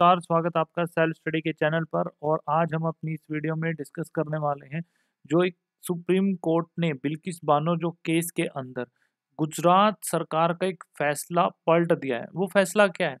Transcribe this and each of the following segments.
नमस्कार स्वागत आपका सेल्फ स्टडी के चैनल पर और आज हम अपनी इस वीडियो में डिस्कस करने वाले हैं जो एक सुप्रीम कोर्ट ने बिल्किस बानो जो केस के अंदर गुजरात सरकार का एक फैसला पलट दिया है वो फैसला क्या है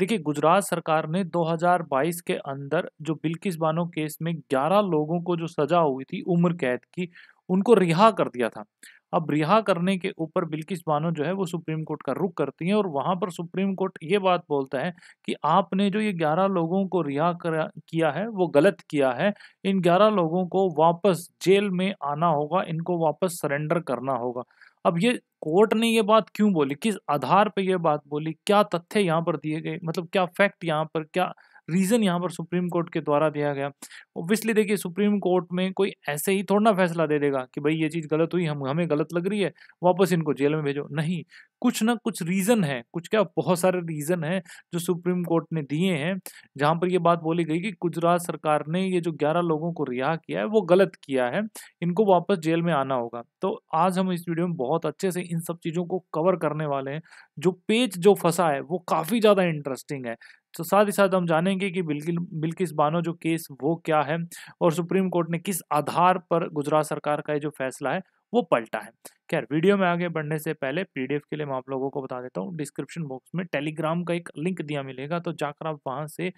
देखिए गुजरात सरकार ने 2022 के अंदर जो बिल्किस बानो केस में 11 लोगों को जो सजा हुई थी उम्र कैद की उनको रिहा कर दिया था अब रिहा करने के ऊपर बिल्किस बानो जो है वो सुप्रीम कोर्ट का रुख करती हैं और वहाँ पर सुप्रीम कोर्ट ये बात बोलता है कि आपने जो ये ग्यारह लोगों को रिहा किया है वो गलत किया है इन ग्यारह लोगों को वापस जेल में आना होगा इनको वापस सरेंडर करना होगा अब ये कोर्ट ने ये बात क्यों बोली किस आधार पर यह बात बोली क्या तथ्य यहाँ पर दिए गए मतलब क्या फैक्ट यहाँ पर क्या रीज़न यहाँ पर सुप्रीम कोर्ट के द्वारा दिया गया ओब्वियसली देखिए सुप्रीम कोर्ट में कोई ऐसे ही थोड़ा ना फैसला दे देगा कि भाई ये चीज़ गलत हुई हम हमें गलत लग रही है वापस इनको जेल में भेजो नहीं कुछ ना कुछ रीज़न है कुछ क्या बहुत सारे रीज़न हैं जो सुप्रीम कोर्ट ने दिए हैं जहाँ पर ये बात बोली गई कि गुजरात सरकार ने ये जो ग्यारह लोगों को रिहा किया है वो गलत किया है इनको वापस जेल में आना होगा तो आज हम इस वीडियो में बहुत अच्छे से इन सब चीज़ों को कवर करने वाले हैं जो पेज जो फंसा है वो काफ़ी ज़्यादा इंटरेस्टिंग है तो साथ ही साथ हम जानेंगे कि बिल्किल बिल्किस बानो जो केस वो क्या है और सुप्रीम कोर्ट ने किस आधार पर गुजरात सरकार का ये जो फैसला है वो पलटा है खैर वीडियो में आगे बढ़ने से पहले पीडीएफ के लिए मैं आप लोगों को बता देता हूँ डिस्क्रिप्शन बॉक्स में टेलीग्राम का एक लिंक दिया मिलेगा तो जाकर आप वहाँ से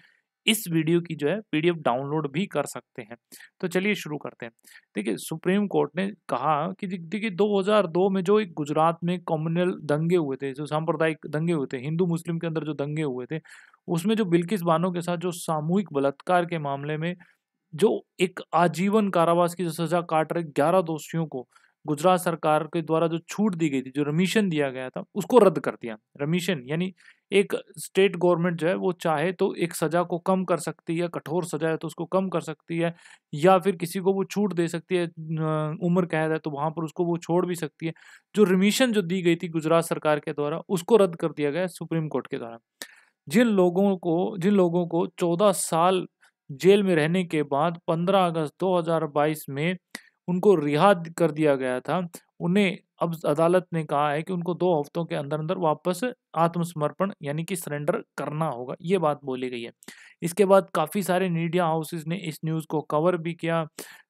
इस वीडियो की जो है पीडीएफ डाउनलोड भी कर सकते हैं तो चलिए शुरू करते हैं देखिए सुप्रीम कोर्ट ने कहा कि देखिए 2002 में जो एक गुजरात में कम्युनल दंगे हुए थे जो सांप्रदायिक दंगे हुए थे हिंदू मुस्लिम के अंदर जो दंगे हुए थे उसमें जो बिल्किस बानो के साथ जो सामूहिक बलात्कार के मामले में जो एक आजीवन कारावास की सजा काट रहे ग्यारह दोषियों को गुजरात सरकार के द्वारा जो छूट दी गई थी जो रमीशन दिया गया था उसको रद्द कर दिया रमीशन यानी एक स्टेट गवर्नमेंट जो है वो चाहे तो एक सज़ा को कम कर सकती है कठोर सज़ा है तो उसको कम कर सकती है या फिर किसी को वो छूट दे सकती है उम्र कह है तो वहाँ पर उसको वो छोड़ भी सकती है जो रमीशन जो दी गई थी गुजरात सरकार के द्वारा उसको रद्द कर दिया गया सुप्रीम कोर्ट के द्वारा जिन लोगों को जिन लोगों को 14 साल जेल में रहने के बाद 15 अगस्त 2022 में उनको रिहा कर दिया गया था उन्हें अब अदालत ने कहा है कि उनको दो हफ्तों के अंदर अंदर वापस आत्मसमर्पण यानी कि सरेंडर करना होगा ये बात बोली गई है इसके बाद काफ़ी सारे मीडिया हाउसेज ने इस न्यूज़ को कवर भी किया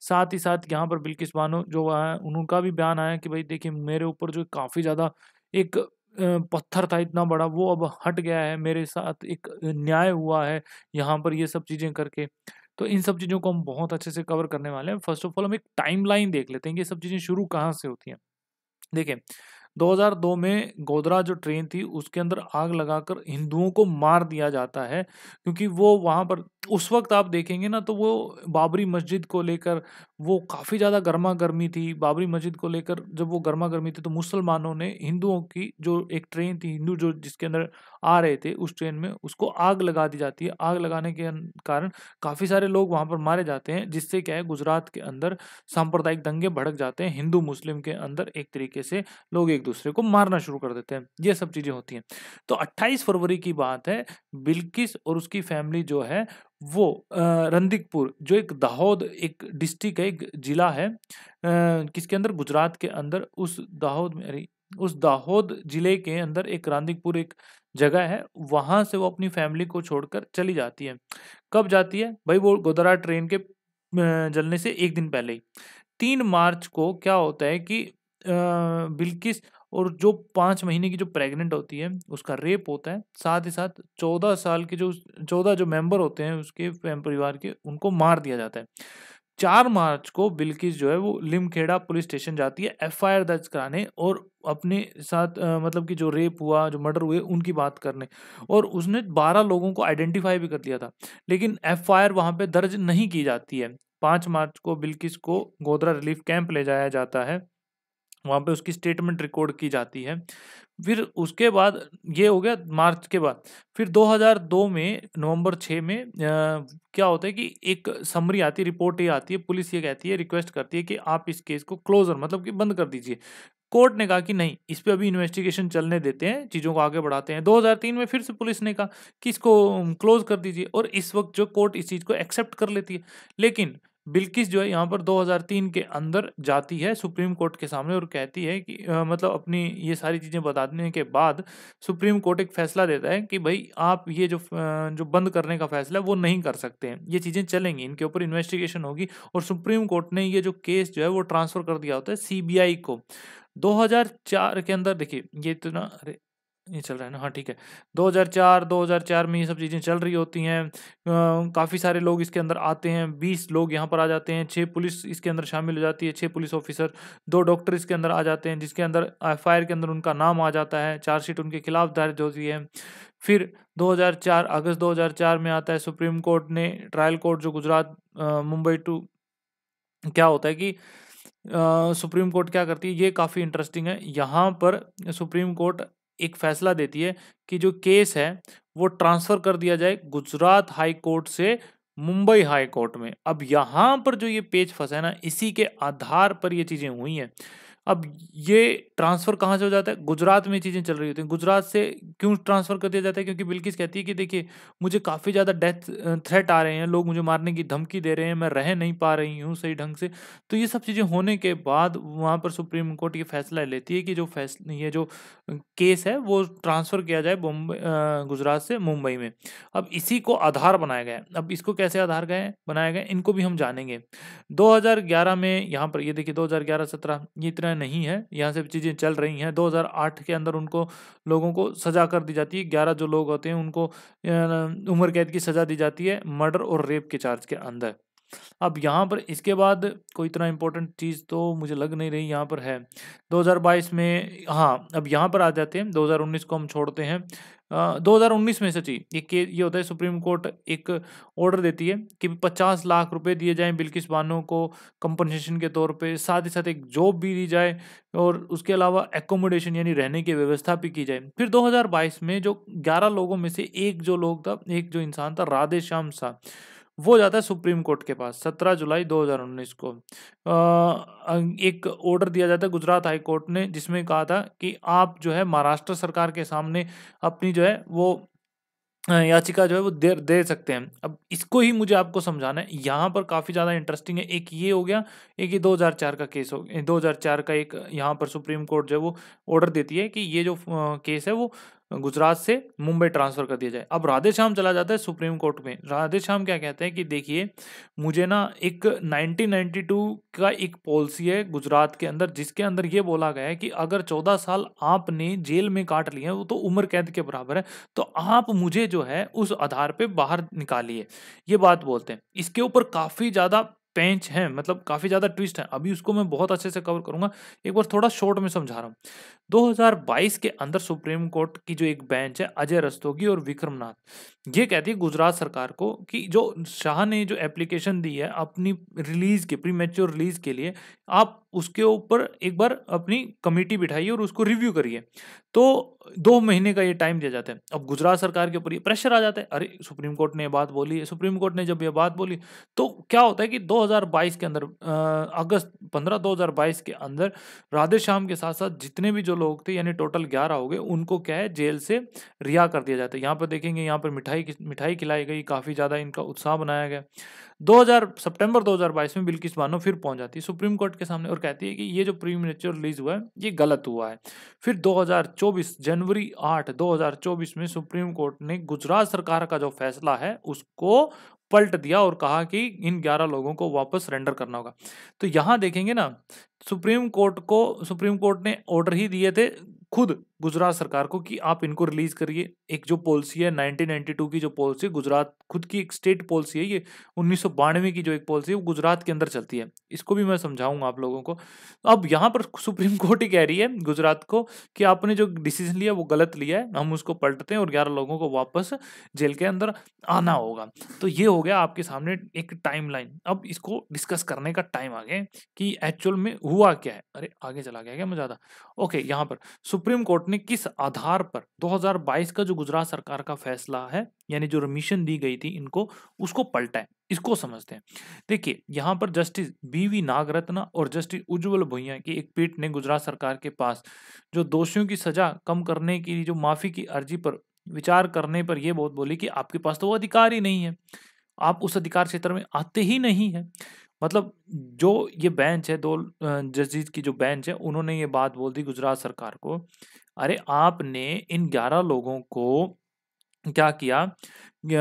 साथ ही साथ यहाँ पर बिल्किस बानो जो है उनका भी बयान आया कि भाई देखिए मेरे ऊपर जो काफ़ी ज़्यादा एक पत्थर था इतना बड़ा वो अब हट गया है मेरे साथ एक न्याय हुआ है यहाँ पर ये सब चीज़ें करके तो इन सब चीज़ों को हम बहुत अच्छे से कवर करने वाले हैं फर्स्ट ऑफ ऑल हम एक टाइमलाइन देख लेते हैं ये सब चीज़ें शुरू कहाँ से होती हैं देखिए 2002 में गोदरा जो ट्रेन थी उसके अंदर आग लगाकर हिंदुओं को मार दिया जाता है क्योंकि वो वहाँ पर उस वक्त आप देखेंगे ना तो वो बाबरी मस्जिद को लेकर वो काफ़ी ज़्यादा गर्मा गर्मी थी बाबरी मस्जिद को लेकर जब वो गर्मा गर्मी थी तो मुसलमानों ने हिंदुओं की जो एक ट्रेन थी हिंदू जो जिसके अंदर आ रहे थे उस ट्रेन में उसको आग लगा दी जाती है आग लगाने के कारण काफ़ी सारे लोग वहाँ पर मारे जाते हैं जिससे क्या है गुजरात के अंदर सांप्रदायिक दंगे भड़क जाते हैं हिंदू मुस्लिम के अंदर एक तरीके से लोग एक दूसरे को मारना शुरू कर देते हैं ये सब चीज़ें होती हैं तो अट्ठाईस फरवरी की बात है बिल्किस और उसकी फैमिली जो है वो रंदिकपुर जो एक दाहोद एक डिस्ट्रिक्ट है एक जिला है किसके अंदर गुजरात के अंदर उस दाहोद में उस दाहोद जिले के अंदर एक रंदिकपुर एक जगह है वहाँ से वो अपनी फैमिली को छोड़कर चली जाती है कब जाती है भाई वो गोदरा ट्रेन के जलने से एक दिन पहले ही तीन मार्च को क्या होता है कि बिल्किस और जो पाँच महीने की जो प्रेग्नेंट होती है उसका रेप होता है साथ ही साथ चौदह साल के जो चौदह जो मेंबर होते हैं उसके परिवार के उनको मार दिया जाता है चार मार्च को बिल्किस जो है वो लिमखेड़ा पुलिस स्टेशन जाती है एफआईआर दर्ज कराने और अपने साथ आ, मतलब कि जो रेप हुआ जो मर्डर हुए उनकी बात करने और उसने बारह लोगों को आइडेंटिफाई भी कर लिया था लेकिन एफआईआर वहाँ पे दर्ज नहीं की जाती है पाँच मार्च को बिल्किस को गोदरा रिलीफ कैंप ले जाया जाता है वहाँ पे उसकी स्टेटमेंट रिकॉर्ड की जाती है फिर उसके बाद ये हो गया मार्च के बाद फिर 2002 में नवंबर 6 में आ, क्या होता है कि एक समरी आती है रिपोर्ट ये आती है पुलिस ये कहती है रिक्वेस्ट करती है कि आप इस केस को क्लोजर मतलब कि बंद कर दीजिए कोर्ट ने कहा कि नहीं इस पर अभी इन्वेस्टिगेशन चलने देते हैं चीज़ों को आगे बढ़ाते हैं 2003 में फिर से पुलिस ने कहा कि इसको क्लोज कर दीजिए और इस वक्त जो कोर्ट इस चीज़ को एक्सेप्ट कर लेती है लेकिन बिल्किस जो है यहाँ पर 2003 के अंदर जाती है सुप्रीम कोर्ट के सामने और कहती है कि आ, मतलब अपनी ये सारी चीज़ें बताने के बाद सुप्रीम कोर्ट एक फैसला देता है कि भाई आप ये जो जो बंद करने का फैसला है वो नहीं कर सकते हैं ये चीज़ें चलेंगी इनके ऊपर इन्वेस्टिगेशन होगी और सुप्रीम कोर्ट ने ये जो केस जो है वो ट्रांसफ़र कर दिया होता है सी को 2004 के अंदर देखिए ये इतना तो अरे ये चल रहा है ना हाँ ठीक है 2004 2004 में ये सब चीज़ें चल रही होती हैं काफ़ी सारे लोग इसके अंदर आते हैं 20 लोग यहाँ पर आ जाते हैं छः पुलिस इसके अंदर शामिल हो जाती है छः पुलिस ऑफिसर दो डॉक्टर इसके अंदर आ जाते हैं जिसके अंदर एफ के अंदर उनका नाम आ जाता है चार्जशीट उनके खिलाफ दर्ज होती है फिर 2004 अगस्त 2004 में आता है सुप्रीम कोर्ट ने ट्रायल कोर्ट जो गुजरात मुंबई टू क्या होता है कि सुप्रीम कोर्ट क्या करती है ये काफ़ी इंटरेस्टिंग है यहाँ पर सुप्रीम कोर्ट एक फैसला देती है कि जो केस है वो ट्रांसफर कर दिया जाए गुजरात हाई कोर्ट से मुंबई हाई कोर्ट में अब यहां पर जो ये पेज फंसा है ना इसी के आधार पर ये चीज़ें हुई हैं अब ये ट्रांसफ़र कहाँ से हो जाता है गुजरात में चीज़ें चल रही होती हैं गुजरात से क्यों ट्रांसफ़र कर दिया जाता है क्योंकि बिल्किस कहती है कि देखिए मुझे काफ़ी ज़्यादा डेथ थ्रेट आ रहे हैं लोग मुझे मारने की धमकी दे रहे हैं मैं रह नहीं पा रही हूँ सही ढंग से तो ये सब चीज़ें होने के बाद वहाँ पर सुप्रीम कोर्ट ये फैसला लेती है कि जो फैसला ये जो केस है वो ट्रांसफ़र किया जाए बम्बई गुजरात से मुंबई में अब इसी को आधार बनाया गया अब इसको कैसे आधार गए बनाया गया इनको भी हम जानेंगे दो में यहाँ पर ये देखिए 2011 17 ये इतना तरह नहीं है यहाँ से चीज़ें चल रही हैं 2008 के अंदर उनको लोगों को सजा कर दी जाती है 11 जो लोग होते हैं उनको उम्र कैद की सज़ा दी जाती है मर्डर और रेप के चार्ज के अंदर अब यहाँ पर इसके बाद कोई इतना इम्पोर्टेंट चीज़ तो मुझे लग नहीं रही यहाँ पर है 2022 में हाँ अब यहाँ पर आ जाते हैं 2019 को हम छोड़ते हैं दो हज़ार उन्नीस में सची ये के ये होता है सुप्रीम कोर्ट एक ऑर्डर देती है कि पचास लाख रुपए दिए जाएं बिल्किस बानो को कंपनसेशन के तौर पे साथ ही साथ एक जॉब भी दी जाए और उसके अलावा एकोमोडेशन यानी रहने की व्यवस्था भी की जाए फिर 2022 में जो 11 लोगों में से एक जो लोग था एक जो इंसान था राधे श्याम शाह वो जाता है सुप्रीम कोर्ट के पास सत्रह जुलाई 2019 को एक ऑर्डर दिया जाता है गुजरात हाई कोर्ट ने जिसमें कहा था कि आप जो है महाराष्ट्र सरकार के सामने अपनी जो है वो याचिका जो है वो दे दे सकते हैं अब इसको ही मुझे आपको समझाना है यहाँ पर काफ़ी ज़्यादा इंटरेस्टिंग है एक ये हो गया एक ये 2004 का केस हो गया चार का एक यहाँ पर सुप्रीम कोर्ट जो है वो ऑर्डर देती है कि ये जो केस है वो गुजरात से मुंबई ट्रांसफर कर दिया जाए अब राधेश्याम चला जाता है सुप्रीम कोर्ट में राधेश्याम क्या कहते हैं कि देखिए मुझे ना एक 1992 का एक पॉलिसी है गुजरात के अंदर जिसके अंदर यह बोला गया है कि अगर 14 साल आपने जेल में काट लिए वो तो उम्र कैद के बराबर है तो आप मुझे जो है उस आधार पर बाहर निकालिए ये बात बोलते हैं इसके ऊपर काफ़ी ज़्यादा पेंच हैं मतलब काफ़ी ज़्यादा ट्विस्ट हैं अभी उसको मैं बहुत अच्छे से कवर करूंगा एक बार थोड़ा शॉर्ट में समझा रहा हूँ 2022 के अंदर सुप्रीम कोर्ट की जो एक बेंच है अजय रस्तोगी और विक्रमनाथ ये कहती है गुजरात सरकार को कि जो शाह ने जो एप्लीकेशन दी है अपनी रिलीज के प्री मेच्योर रिलीज के लिए आप उसके ऊपर एक बार अपनी कमेटी बिठाइए और उसको रिव्यू करिए तो दो महीने का ये टाइम दिया जाता है अब गुजरात सरकार के ऊपर ये प्रेशर आ जाता है अरे सुप्रीम कोर्ट ने ये बात बोली है सुप्रीम कोर्ट ने जब ये बात बोली तो क्या होता है कि 2022 के अंदर अगस्त 15 2022 के अंदर राधे श्याम के साथ साथ जितने भी जो लोग थे यानी टोटल ग्यारह हो गए उनको क्या है जेल से रिहा कर दिया जाता है यहाँ पर देखेंगे यहाँ पर मिठाई मिठाई खिलाई गई काफ़ी ज़्यादा इनका उत्साह बनाया गया 2000 सितंबर 2022 में बिल्किस बानो फिर पहुंच जाती है सुप्रीम कोर्ट के सामने और कहती है कि ये जो प्री मेच्योर रिलीज हुआ है ये गलत हुआ है फिर 2024 जनवरी 8 2024 में सुप्रीम कोर्ट ने गुजरात सरकार का जो फैसला है उसको पलट दिया और कहा कि इन 11 लोगों को वापस सरेंडर करना होगा तो यहाँ देखेंगे ना सुप्रीम कोर्ट को सुप्रीम कोर्ट ने ऑर्डर ही दिए थे खुद गुजरात सरकार को कि आप इनको रिलीज करिए एक जो पॉलिसी है 1992 की जो पॉलिसी गुजरात खुद की एक स्टेट पॉलिसी है ये उन्नीस की जो एक पॉलिसी है वो गुजरात के अंदर चलती है इसको भी मैं समझाऊंगा आप लोगों को अब यहाँ पर सुप्रीम कोर्ट ही कह रही है गुजरात को कि आपने जो डिसीजन लिया वो गलत लिया है हम उसको पलटते हैं और ग्यारह लोगों को वापस जेल के अंदर आना होगा तो ये हो गया आपके सामने एक टाइम अब इसको डिस्कस करने का टाइम आ गया कि एक्चुअल में हुआ क्या है अरे आगे चला गया क्या मैं ज़्यादा ओके यहाँ पर सुप्रीम कोर्ट ने आपने किस आधार पर 2022 का जो गुजरात सरकार का फैसला है यानी जो रमीशन दी गई थी इनको उसको पलटाएं इसको समझते हैं देखिए यहाँ पर जस्टिस बीवी वी नागरत्न और जस्टिस उज्जवल भुइया की एक पीठ ने गुजरात सरकार के पास जो दोषियों की सजा कम करने की जो माफी की अर्जी पर विचार करने पर यह बहुत बोली कि आपके पास तो वो अधिकार ही नहीं है आप उस अधिकार क्षेत्र में आते ही नहीं है मतलब जो ये बेंच है दो जजिस की जो बेंच है उन्होंने ये बात बोल दी गुजरात सरकार को अरे आपने इन ग्यारह लोगों को क्या किया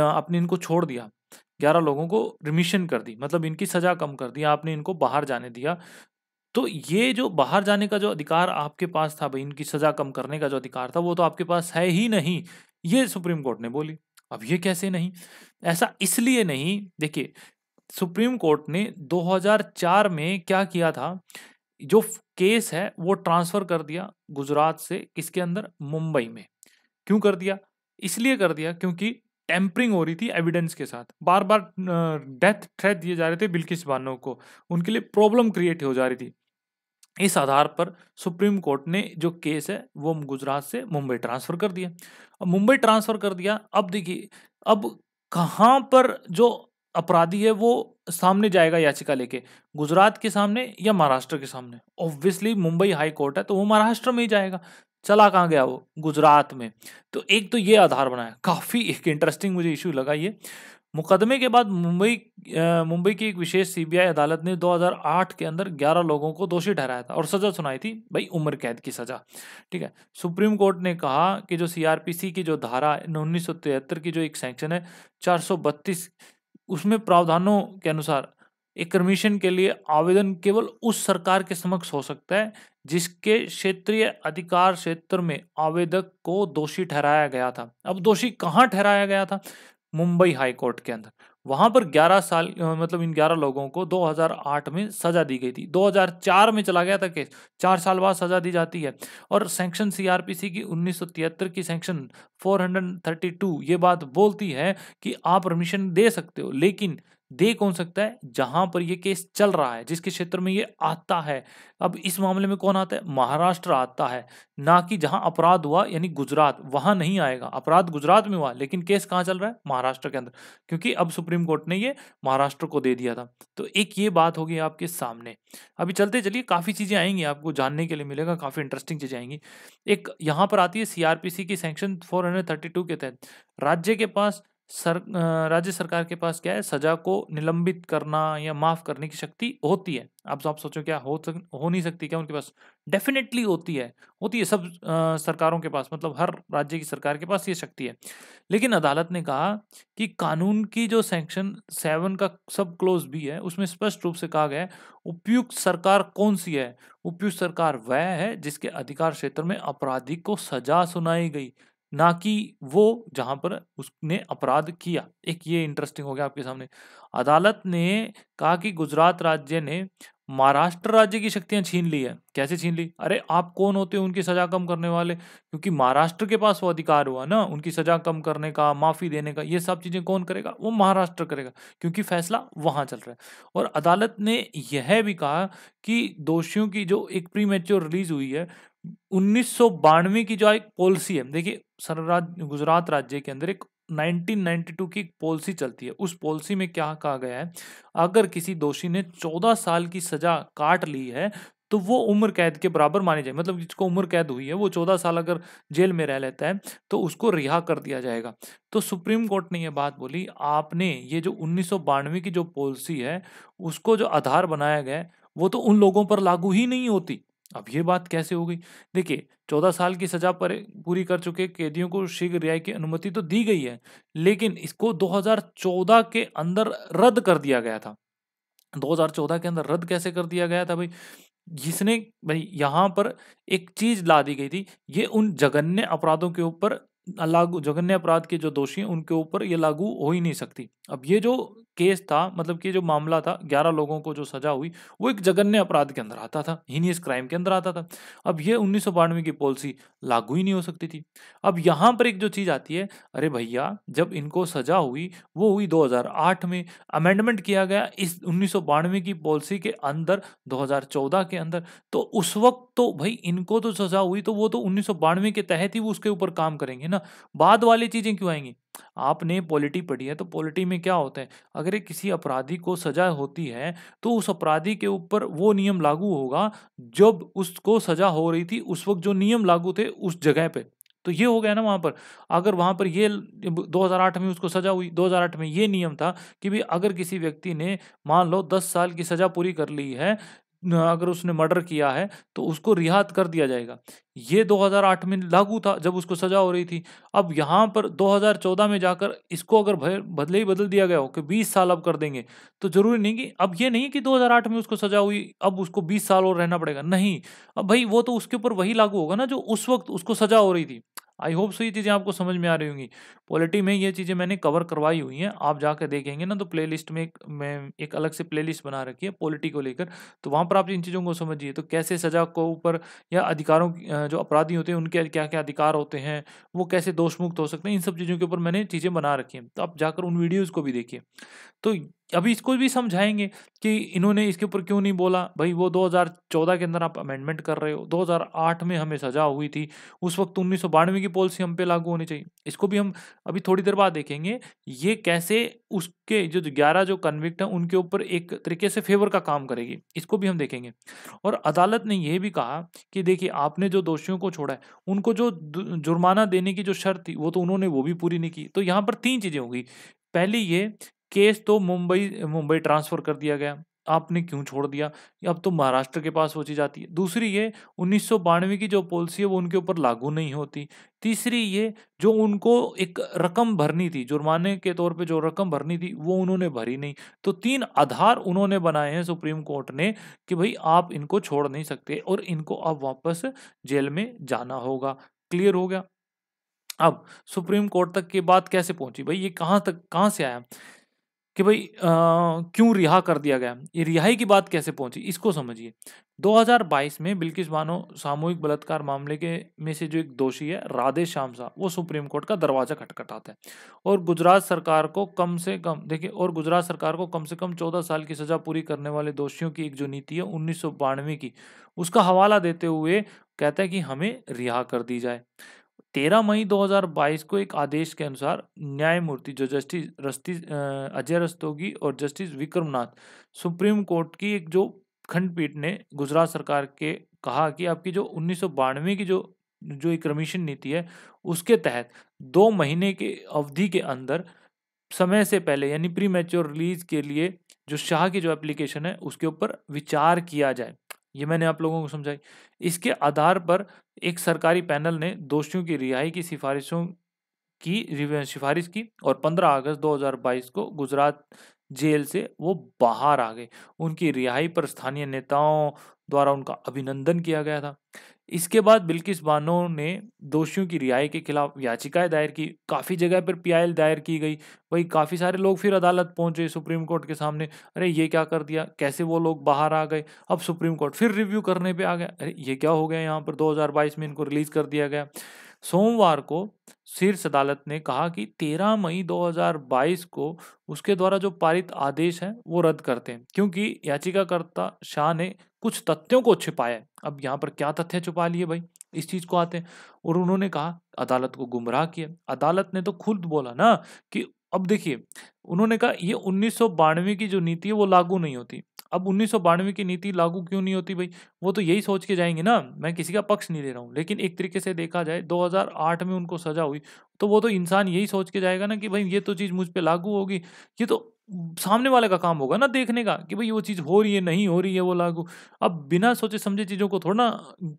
आपने इनको छोड़ दिया ग्यारह लोगों को रिमिशन कर दी मतलब इनकी सजा कम कर दी आपने इनको बाहर जाने दिया तो ये जो बाहर जाने का जो अधिकार आपके पास था भाई इनकी सजा कम करने का जो अधिकार था वो तो आपके पास है ही नहीं ये सुप्रीम कोर्ट ने बोली अब ये कैसे नहीं ऐसा इसलिए नहीं देखिए सुप्रीम कोर्ट ने 2004 में क्या किया था जो केस है वो ट्रांसफर कर दिया गुजरात से किसके अंदर मुंबई में क्यों कर दिया इसलिए कर दिया क्योंकि टैंपरिंग हो रही थी एविडेंस के साथ बार बार डेथ थ्रेट दिए जा रहे थे बिल्किस बानो को उनके लिए प्रॉब्लम क्रिएट हो जा रही थी इस आधार पर सुप्रीम कोर्ट ने जो केस है वो गुजरात से मुंबई ट्रांसफर कर दिया मुंबई ट्रांसफर कर दिया अब देखिए अब कहाँ पर जो अपराधी है वो सामने जाएगा याचिका लेके गुजरात के सामने या महाराष्ट्र के सामने ऑब्वियसली मुंबई हाई कोर्ट है तो वो महाराष्ट्र में ही जाएगा चला कहाँ गया वो गुजरात में तो एक तो ये आधार बनाया काफ़ी एक इंटरेस्टिंग मुझे इशू लगा ये मुकदमे के बाद मुंबई मुंबई की एक विशेष सीबीआई अदालत ने 2008 के अंदर 11 लोगों को दोषी ठहराया था और सज़ा सुनाई थी भाई उम्र कैद की सज़ा ठीक है सुप्रीम कोर्ट ने कहा कि जो सीआरपीसी की जो धारा उन्नीस की जो एक सेंक्शन है चार उसमें प्रावधानों के अनुसार एक कमीशन के लिए आवेदन केवल उस सरकार के समक्ष हो सकता है जिसके क्षेत्रीय अधिकार क्षेत्र में आवेदक को दोषी ठहराया गया था अब दोषी कहाँ ठहराया गया था मुंबई हाईकोर्ट के अंदर वहां पर 11 साल मतलब इन 11 लोगों को 2008 में सजा दी गई थी 2004 में चला गया था केस चार साल बाद सजा दी जाती है और सेंक्शन सीआरपीसी की उन्नीस की सेंक्शन 432 ये बात बोलती है कि आप परमिशन दे सकते हो लेकिन दे कौन सकता है जहां पर यह केस चल रहा है जिसके क्षेत्र में ये आता है अब इस मामले में कौन आता है महाराष्ट्र आता है ना कि जहां अपराध हुआ यानी गुजरात वहां नहीं आएगा अपराध गुजरात में हुआ लेकिन केस कहाँ चल रहा है महाराष्ट्र के अंदर क्योंकि अब सुप्रीम कोर्ट ने ये महाराष्ट्र को दे दिया था तो एक ये बात होगी आपके सामने अभी चलते चलिए काफ़ी चीज़ें आएंगी आपको जानने के लिए मिलेगा काफ़ी इंटरेस्टिंग चीज़ें आएंगी एक यहाँ पर आती है सीआरपीसी की सेंक्शन फोर के तहत राज्य के पास सर राज्य सरकार के पास क्या है सजा को निलंबित करना या माफ करने की शक्ति होती है आप आप सोचो क्या हो सक हो नहीं सकती क्या उनके पास डेफिनेटली होती है होती है सब आ, सरकारों के पास मतलब हर राज्य की सरकार के पास ये शक्ति है लेकिन अदालत ने कहा कि कानून की जो सेंक्शन सेवन का सब क्लोज भी है उसमें स्पष्ट रूप से कहा गया है उपयुक्त सरकार कौन सी है उपयुक्त सरकार वह है जिसके अधिकार क्षेत्र में अपराधी को सजा सुनाई गई ना कि वो जहां पर उसने अपराध किया एक ये इंटरेस्टिंग हो गया आपके सामने अदालत ने कहा कि गुजरात राज्य ने महाराष्ट्र राज्य की शक्तियां छीन ली है कैसे छीन ली अरे आप कौन होते हो उनकी सजा कम करने वाले क्योंकि महाराष्ट्र के पास वो अधिकार हुआ ना उनकी सजा कम करने का माफी देने का ये सब चीजें कौन करेगा वो महाराष्ट्र करेगा क्योंकि फैसला वहां चल रहा है और अदालत ने यह भी कहा कि दोषियों की जो एक प्री रिलीज हुई है उन्नीस की जो एक पॉलिसी है देखिए सरराज गुजरात राज्य के अंदर एक 1992 की एक पॉलिसी चलती है उस पॉलिसी में क्या कहा गया है अगर किसी दोषी ने 14 साल की सजा काट ली है तो वो उम्र कैद के बराबर मानी जाए मतलब जिसको उम्र कैद हुई है वो चौदह साल अगर जेल में रह लेता है तो उसको रिहा कर दिया जाएगा तो सुप्रीम कोर्ट ने ये बात बोली आपने ये जो उन्नीस की जो पॉलिसी है उसको जो आधार बनाया गया है वो तो उन लोगों पर लागू ही नहीं होती अब ये बात कैसे हो गई देखिए चौदह साल की सजा पर पूरी कर चुके कैदियों को शीघ्र रिहाई की अनुमति तो दी गई है लेकिन इसको 2014 के अंदर रद्द कर दिया गया था 2014 के अंदर रद्द कैसे कर दिया गया था भाई जिसने भाई यहाँ पर एक चीज ला दी गई थी ये उन जघन्य अपराधों के ऊपर लागू जघन्य अपराध के जो दोषी हैं उनके ऊपर ये लागू हो ही नहीं सकती अब ये जो केस था मतलब कि जो मामला था ग्यारह लोगों को जो सजा हुई वो एक जघन्य अपराध के अंदर आता था हीनियस क्राइम के अंदर आता था अब ये उन्नीस की पॉलिसी लागू ही नहीं हो सकती थी अब यहाँ पर एक जो चीज़ आती है अरे भैया जब इनको सजा हुई वो हुई 2008 में अमेंडमेंट किया गया इस उन्नीस की पॉलिसी के अंदर 2014 के अंदर तो उस वक्त तो भाई इनको तो सजा हुई तो वो तो उन्नीस के तहत ही वो उसके ऊपर काम करेंगे ना बाद वाली चीज़ें क्यों आएंगी आपने पॉलिटी पढ़ी है तो पॉलिटी में क्या होता है अगर किसी अपराधी को सजा होती है तो उस अपराधी के ऊपर वो नियम लागू होगा जब उसको सजा हो रही थी उस वक्त जो नियम लागू थे उस जगह पे तो ये हो गया ना वहाँ पर अगर वहाँ पर ये 2008 में उसको सजा हुई 2008 में ये नियम था कि भी अगर किसी व्यक्ति ने मान लो 10 साल की सज़ा पूरी कर ली है अगर उसने मर्डर किया है तो उसको रिहात कर दिया जाएगा ये 2008 में लागू था जब उसको सजा हो रही थी अब यहाँ पर 2014 में जाकर इसको अगर बदले ही बदल दिया गया हो कि 20 साल अब कर देंगे तो जरूरी नहीं कि अब ये नहीं कि 2008 में उसको सजा हुई अब उसको 20 साल और रहना पड़ेगा नहीं अब भाई वो तो उसके ऊपर वही लागू होगा ना जो उस वक्त उसको सजा हो रही थी आई होप सो ये चीज़ें आपको समझ में आ रही होंगी पॉलिटी में ये चीज़ें मैंने कवर करवाई हुई हैं आप जाकर देखेंगे ना तो प्लेलिस्ट में एक मैं एक अलग से प्लेलिस्ट बना रखी है पॉलिटी को लेकर तो वहाँ पर आप इन चीज़ों को समझिए तो कैसे सजा को ऊपर या अधिकारों जो अपराधी होते हैं उनके क्या क्या अधिकार होते हैं वो कैसे दोषमुक्त हो सकते हैं इन सब चीज़ों के ऊपर मैंने चीज़ें बना रखी हैं तो आप जाकर उन वीडियोज़ को भी देखिए तो अभी इसको भी समझाएंगे कि इन्होंने इसके ऊपर क्यों नहीं बोला भाई वो 2014 के अंदर आप अमेंडमेंट कर रहे हो 2008 में हमें सजा हुई थी उस वक्त उन्नीस की पॉलिसी हम पे लागू होनी चाहिए इसको भी हम अभी थोड़ी देर बाद देखेंगे ये कैसे उसके जो ग्यारह जो कन्विक्ट हैं उनके ऊपर एक तरीके से फेवर का काम करेगी इसको भी हम देखेंगे और अदालत ने यह भी कहा कि देखिए आपने जो दोषियों को छोड़ा है उनको जो जुर्माना देने की जो शर्त थी वो तो उन्होंने वो भी पूरी नहीं की तो यहाँ पर तीन चीज़ें होंगी पहली ये केस तो मुंबई मुंबई ट्रांसफर कर दिया गया आपने क्यों छोड़ दिया अब तो महाराष्ट्र के पास सोची जाती है दूसरी ये उन्नीस की जो पॉलिसी है वो उनके ऊपर लागू नहीं होती तीसरी ये जो उनको एक रकम भरनी थी जुर्माने के तौर पे जो रकम भरनी थी वो उन्होंने भरी नहीं तो तीन आधार उन्होंने बनाए हैं सुप्रीम कोर्ट ने कि भाई आप इनको छोड़ नहीं सकते और इनको अब वापस जेल में जाना होगा क्लियर हो गया अब सुप्रीम कोर्ट तक की बात कैसे पहुंची भाई ये कहाँ तक कहाँ से आया कि भाई क्यों रिहा कर दिया गया ये रिहाई की बात कैसे पहुंची इसको समझिए 2022 में बिल्किस बानो सामूहिक बलात्कार मामले के में से जो एक दोषी है राधे श्याम शाह वो सुप्रीम कोर्ट का दरवाजा खटखटाता है और गुजरात सरकार को कम से कम देखिए और गुजरात सरकार को कम से कम 14 साल की सजा पूरी करने वाले दोषियों की एक जो नीति है उन्नीस की उसका हवाला देते हुए कहता है कि हमें रिहा कर दी जाए तेरह मई 2022 को एक आदेश के अनुसार न्यायमूर्ति जो जस्टिस रस्ती अजय रस्तोगी और जस्टिस विक्रमनाथ सुप्रीम कोर्ट की एक जो खंडपीठ ने गुजरात सरकार के कहा कि आपकी जो उन्नीस की जो जो एक कमीशन नीति है उसके तहत दो महीने के अवधि के अंदर समय से पहले यानी प्री मैच्योर रिलीज के लिए जो शाह की जो एप्लीकेशन है उसके ऊपर विचार किया जाए ये मैंने आप लोगों को समझाई इसके आधार पर एक सरकारी पैनल ने दोषियों की रिहाई की सिफारिशों की सिफारिश की और 15 अगस्त 2022 को गुजरात जेल से वो बाहर आ गए उनकी रिहाई पर स्थानीय नेताओं द्वारा उनका अभिनंदन किया गया था इसके बाद बिल्किस बानो ने दोषियों की रिहाई के खिलाफ याचिकाएं दायर की काफ़ी जगह पर पी दायर की गई वही काफ़ी सारे लोग फिर अदालत पहुंचे सुप्रीम कोर्ट के सामने अरे ये क्या कर दिया कैसे वो लोग बाहर आ गए अब सुप्रीम कोर्ट फिर रिव्यू करने पे आ गया अरे ये क्या हो गया यहाँ पर 2022 में इनको रिलीज़ कर दिया गया सोमवार को शीर्ष अदालत ने कहा कि 13 मई 2022 को उसके द्वारा जो पारित आदेश है वो रद्द करते हैं क्योंकि याचिकाकर्ता शाह ने कुछ तथ्यों को छिपाया अब यहाँ पर क्या तथ्य छुपा लिए भाई इस चीज को आते हैं और उन्होंने कहा अदालत को गुमराह किया अदालत ने तो खुद बोला ना कि अब देखिए उन्होंने कहा ये उन्नीस की जो नीति है वो लागू नहीं होती अब उन्नीस की नीति लागू क्यों नहीं होती भाई वो तो यही सोच के जाएंगे ना मैं किसी का पक्ष नहीं ले रहा हूँ लेकिन एक तरीके से देखा जाए 2008 में उनको सजा हुई तो वो तो इंसान यही सोच के जाएगा ना कि भाई ये तो चीज़ मुझ पर लागू होगी ये तो सामने वाले का काम होगा ना देखने का कि भाई वो चीज़ हो रही है नहीं हो रही है वो लागू अब बिना सोचे समझे चीज़ों को थोड़ा ना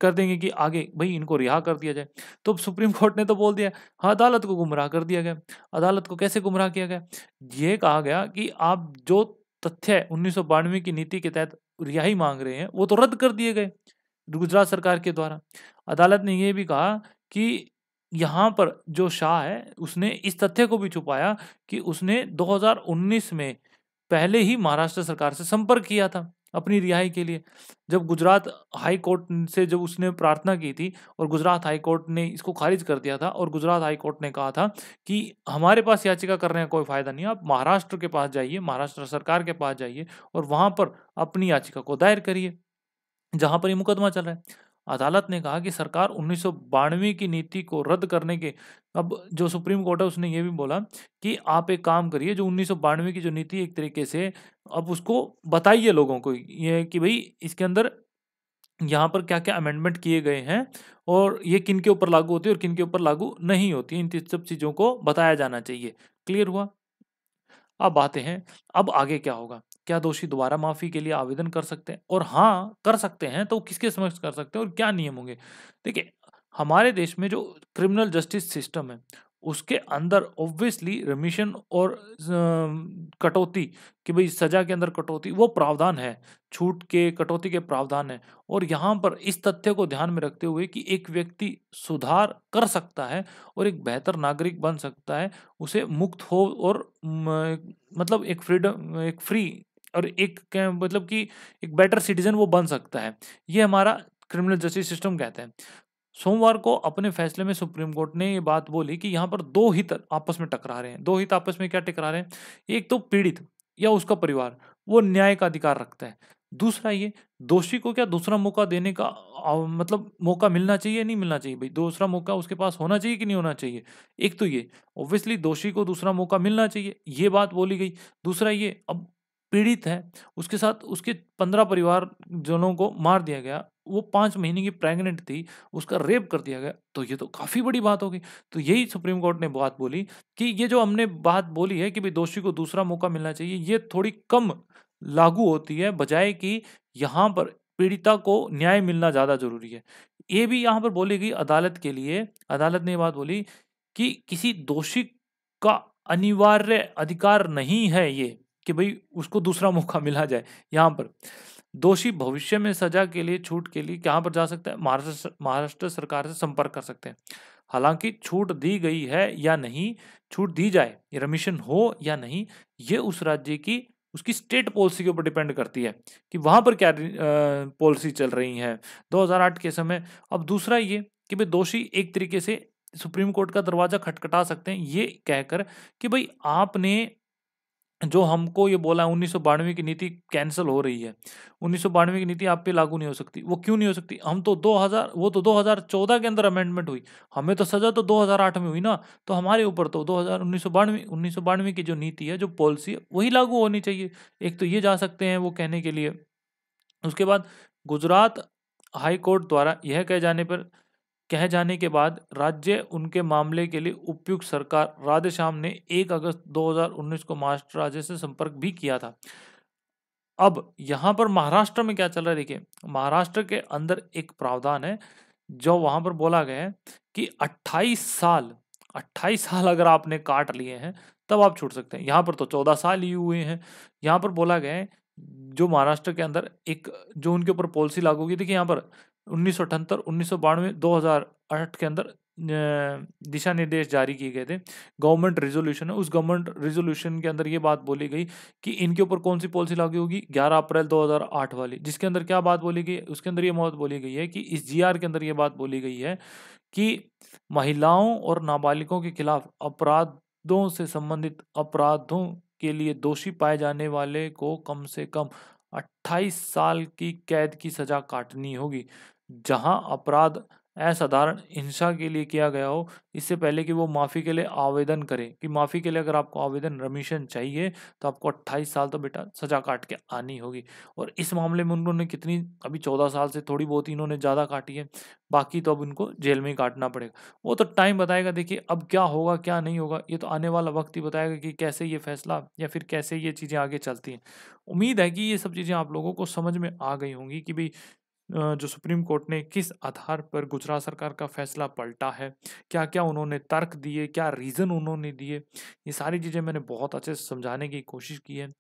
कर देंगे कि आगे भाई इनको रिहा कर दिया जाए तो सुप्रीम कोर्ट ने तो बोल दिया हाँ अदालत को गुमराह कर दिया गया अदालत को कैसे गुमराह किया गया ये कहा गया कि आप जो तथ्य उन्नीस की नीति के तहत रिहाई मांग रहे हैं वो तो रद्द कर दिए गए गुजरात सरकार के द्वारा अदालत ने यह भी कहा कि यहाँ पर जो शाह है उसने इस तथ्य को भी छुपाया कि उसने 2019 में पहले ही महाराष्ट्र सरकार से संपर्क किया था अपनी रिहाई के लिए जब गुजरात हाई कोर्ट से जब उसने प्रार्थना की थी और गुजरात हाई कोर्ट ने इसको खारिज कर दिया था और गुजरात हाई कोर्ट ने कहा था कि हमारे पास याचिका करने का कोई फायदा नहीं आप महाराष्ट्र के पास जाइए महाराष्ट्र सरकार के पास जाइए और वहाँ पर अपनी याचिका को दायर करिए जहाँ पर ये मुकदमा चल रहा है अदालत ने कहा कि सरकार उन्नीस की नीति को रद्द करने के अब जो सुप्रीम कोर्ट है उसने ये भी बोला कि आप एक काम करिए जो उन्नीस की जो नीति एक तरीके से अब उसको बताइए लोगों को ये कि भाई इसके अंदर यहाँ पर क्या क्या अमेंडमेंट किए गए हैं और ये किन के ऊपर लागू होती है और किन के ऊपर लागू नहीं होती इन सब चीज़ों को बताया जाना चाहिए क्लियर हुआ अब आते हैं अब आगे क्या होगा क्या दोषी दोबारा माफी के लिए आवेदन कर सकते हैं और हाँ कर सकते हैं तो किसके समक्ष कर सकते हैं और क्या नियम होंगे देखिए हमारे देश में जो क्रिमिनल जस्टिस सिस्टम है उसके अंदर ऑब्वियसली रिमिशन और कटौती कि भाई सजा के अंदर कटौती वो प्रावधान है छूट के कटौती के प्रावधान है और यहाँ पर इस तथ्य को ध्यान में रखते हुए कि एक व्यक्ति सुधार कर सकता है और एक बेहतर नागरिक बन सकता है उसे मुक्त हो और मतलब एक फ्रीडम एक फ्री और एक मतलब कि एक बेटर सिटीजन वो बन सकता है ये हमारा क्रिमिनल जस्टिस सिस्टम कहते हैं सोमवार को अपने फैसले में सुप्रीम कोर्ट ने ये बात बोली कि यहाँ पर दो हित आपस में टकरा रहे हैं दो हित आपस में क्या टकरा रहे हैं एक तो पीड़ित या उसका परिवार वो न्याय का अधिकार रखता है दूसरा ये दोषी को क्या दूसरा मौका देने का आ, मतलब मौका मिलना चाहिए नहीं मिलना चाहिए भाई दूसरा मौका उसके पास होना चाहिए कि नहीं होना चाहिए एक तो ये ऑब्वियसली दोषी को दूसरा मौका मिलना चाहिए ये बात बोली गई दूसरा ये अब पीड़ित है उसके साथ उसके पंद्रह परिवार जनों को मार दिया गया वो पाँच महीने की प्रेग्नेंट थी उसका रेप कर दिया गया तो ये तो काफ़ी बड़ी बात होगी तो यही सुप्रीम कोर्ट ने बात बोली कि ये जो हमने बात बोली है कि भाई दोषी को दूसरा मौका मिलना चाहिए ये थोड़ी कम लागू होती है बजाय कि यहाँ पर पीड़िता को न्याय मिलना ज़्यादा जरूरी है ये भी यहाँ पर बोली गई अदालत के लिए अदालत ने बात बोली कि किसी दोषी का अनिवार्य अधिकार नहीं है ये कि भाई उसको दूसरा मौका मिला जाए यहाँ पर दोषी भविष्य में सजा के लिए छूट के लिए कहाँ पर जा सकता है महाराष्ट्र महाराष्ट्र सरकार से संपर्क कर सकते हैं हालांकि छूट दी गई है या नहीं छूट दी जाए रमिशन हो या नहीं ये उस राज्य की उसकी स्टेट पॉलिसी के ऊपर डिपेंड करती है कि वहाँ पर क्या पॉलिसी चल रही है 2008 के समय अब दूसरा ये कि भाई दोषी एक तरीके से सुप्रीम कोर्ट का दरवाज़ा खटखटा सकते हैं ये कहकर कि भाई आपने जो हमको ये बोला है उन्नीस की नीति कैंसिल हो रही है उन्नीस की नीति आप पे लागू नहीं हो सकती वो क्यों नहीं हो सकती हम तो 2000 वो तो 2014 के अंदर अमेंडमेंट हुई हमें तो सजा तो 2008 में हुई ना तो हमारे ऊपर तो दो हजार उन्नीस की जो नीति है जो पॉलिसी है वही लागू होनी चाहिए एक तो ये जा सकते हैं वो कहने के लिए उसके बाद गुजरात हाईकोर्ट द्वारा यह कहे जाने पर कह जाने के बाद राज्य उनके मामले के लिए उपयुक्त सरकार राधेश्याम ने 1 अगस्त 2019 को महाराष्ट्र राज्य से संपर्क भी किया था अब यहाँ पर महाराष्ट्र में क्या चल रहा है देखिए महाराष्ट्र के अंदर एक प्रावधान है जो वहाँ पर बोला गया है कि 28 साल 28 साल अगर आपने काट लिए हैं तब आप छूट सकते हैं यहाँ पर तो 14 साल ही हुए हैं यहाँ पर बोला गया है जो महाराष्ट्र के अंदर एक जो उनके ऊपर पॉलिसी लागू की देखिए यहाँ पर उन्नीस सौ अठहत्तर उन्नीस सौ बानवे दो हज़ार आठ के अंदर दिशा निर्देश जारी किए गए थे गवर्नमेंट रेजोल्यूशन है उस गवर्नमेंट रेजोल्यूशन के अंदर ये बात बोली गई कि इनके ऊपर कौन सी पॉलिसी लागू होगी 11 अप्रैल 2008 वाली जिसके अंदर क्या बात बोली गई उसके अंदर ये मौत बोली गई है कि इस जीआर के अंदर ये बात बोली गई है कि महिलाओं और नाबालिगों के खिलाफ अपराधों से संबंधित अपराधों के लिए दोषी पाए जाने वाले को कम से कम अट्ठाईस साल की कैद की सजा काटनी होगी जहां अपराध असाधारण हिंसा के लिए किया गया हो इससे पहले कि वो माफ़ी के लिए आवेदन करें कि माफ़ी के लिए अगर आपको आवेदन रमीशन चाहिए तो आपको 28 साल तो बेटा सजा काट के आनी होगी और इस मामले में उन्होंने कितनी अभी 14 साल से थोड़ी बहुत इन्होंने ज़्यादा काटी है बाकी तो अब उनको जेल में ही काटना पड़ेगा वो तो टाइम बताएगा देखिए अब क्या होगा क्या नहीं होगा ये तो आने वाला वक्त ही बताएगा कि कैसे ये फैसला या फिर कैसे ये चीज़ें आगे चलती हैं उम्मीद है कि ये सब चीज़ें आप लोगों को समझ में आ गई होंगी कि भाई जो सुप्रीम कोर्ट ने किस आधार पर गुजरात सरकार का फैसला पलटा है क्या क्या उन्होंने तर्क दिए क्या रीज़न उन्होंने दिए ये सारी चीज़ें मैंने बहुत अच्छे से समझाने की कोशिश की है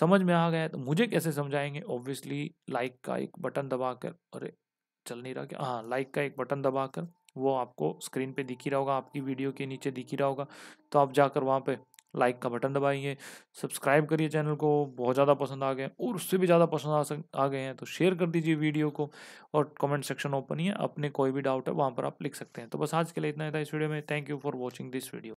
समझ में आ गया तो मुझे कैसे समझाएंगे ऑब्वियसली लाइक का एक बटन दबा कर अरे चल नहीं रहा क्या हाँ लाइक का एक बटन दबा कर वो आपको स्क्रीन पे दिख ही रहा होगा आपकी वीडियो के नीचे दिख ही रहा होगा तो आप जाकर वहाँ पे लाइक का बटन दबाइए सब्सक्राइब करिए चैनल को बहुत ज़्यादा पसंद आ गए और उससे भी ज़्यादा पसंद आ सक आ गए हैं तो शेयर कर दीजिए वीडियो को और कमेंट सेक्शन ओपन ही है अपने कोई भी डाउट है वहाँ पर आप लिख सकते हैं तो बस आज के लिए इतना ही था इस वीडियो में thank you for watching this video